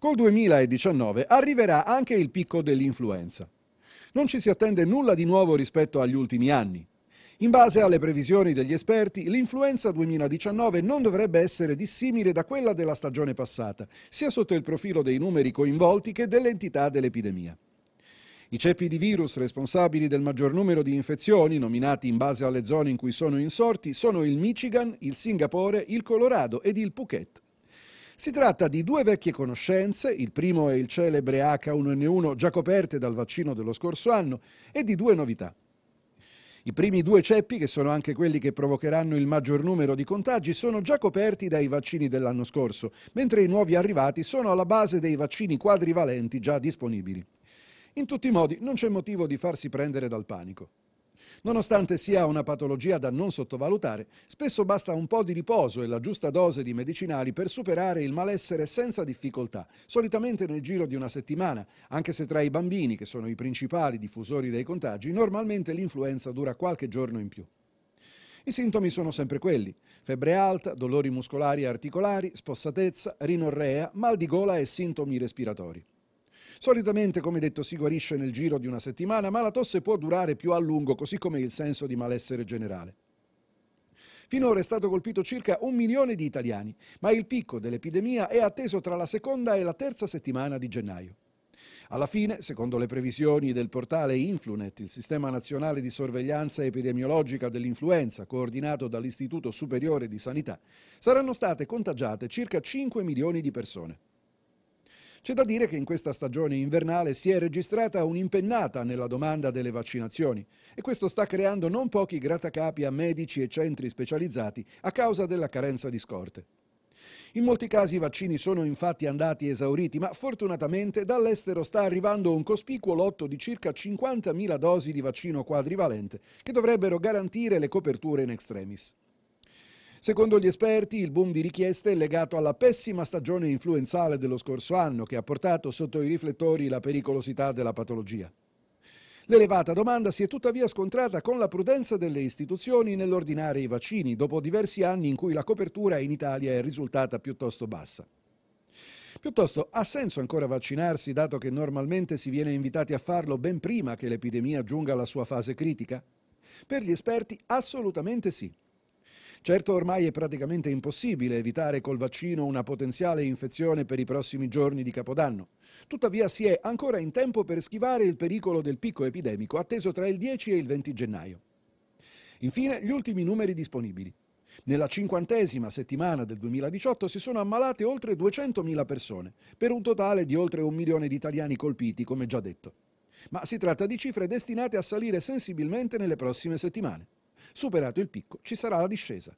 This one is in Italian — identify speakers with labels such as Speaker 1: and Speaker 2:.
Speaker 1: Col 2019 arriverà anche il picco dell'influenza. Non ci si attende nulla di nuovo rispetto agli ultimi anni. In base alle previsioni degli esperti, l'influenza 2019 non dovrebbe essere dissimile da quella della stagione passata, sia sotto il profilo dei numeri coinvolti che dell'entità dell'epidemia. I ceppi di virus responsabili del maggior numero di infezioni, nominati in base alle zone in cui sono insorti, sono il Michigan, il Singapore, il Colorado ed il Phuket. Si tratta di due vecchie conoscenze, il primo è il celebre H1N1 già coperte dal vaccino dello scorso anno, e di due novità. I primi due ceppi, che sono anche quelli che provocheranno il maggior numero di contagi, sono già coperti dai vaccini dell'anno scorso, mentre i nuovi arrivati sono alla base dei vaccini quadrivalenti già disponibili. In tutti i modi non c'è motivo di farsi prendere dal panico. Nonostante sia una patologia da non sottovalutare, spesso basta un po' di riposo e la giusta dose di medicinali per superare il malessere senza difficoltà, solitamente nel giro di una settimana, anche se tra i bambini, che sono i principali diffusori dei contagi, normalmente l'influenza dura qualche giorno in più. I sintomi sono sempre quelli: febbre alta, dolori muscolari e articolari, spossatezza, rinorrea, mal di gola e sintomi respiratori. Solitamente, come detto, si guarisce nel giro di una settimana, ma la tosse può durare più a lungo, così come il senso di malessere generale. Finora è stato colpito circa un milione di italiani, ma il picco dell'epidemia è atteso tra la seconda e la terza settimana di gennaio. Alla fine, secondo le previsioni del portale Influnet, il Sistema Nazionale di Sorveglianza Epidemiologica dell'Influenza, coordinato dall'Istituto Superiore di Sanità, saranno state contagiate circa 5 milioni di persone. C'è da dire che in questa stagione invernale si è registrata un'impennata nella domanda delle vaccinazioni e questo sta creando non pochi grattacapi a medici e centri specializzati a causa della carenza di scorte. In molti casi i vaccini sono infatti andati esauriti, ma fortunatamente dall'estero sta arrivando un cospicuo lotto di circa 50.000 dosi di vaccino quadrivalente che dovrebbero garantire le coperture in extremis. Secondo gli esperti il boom di richieste è legato alla pessima stagione influenzale dello scorso anno che ha portato sotto i riflettori la pericolosità della patologia. L'elevata domanda si è tuttavia scontrata con la prudenza delle istituzioni nell'ordinare i vaccini, dopo diversi anni in cui la copertura in Italia è risultata piuttosto bassa. Piuttosto ha senso ancora vaccinarsi, dato che normalmente si viene invitati a farlo ben prima che l'epidemia giunga alla sua fase critica? Per gli esperti assolutamente sì. Certo ormai è praticamente impossibile evitare col vaccino una potenziale infezione per i prossimi giorni di Capodanno. Tuttavia si è ancora in tempo per schivare il pericolo del picco epidemico atteso tra il 10 e il 20 gennaio. Infine gli ultimi numeri disponibili. Nella cinquantesima settimana del 2018 si sono ammalate oltre 200.000 persone, per un totale di oltre un milione di italiani colpiti, come già detto. Ma si tratta di cifre destinate a salire sensibilmente nelle prossime settimane. Superato il picco ci sarà la discesa.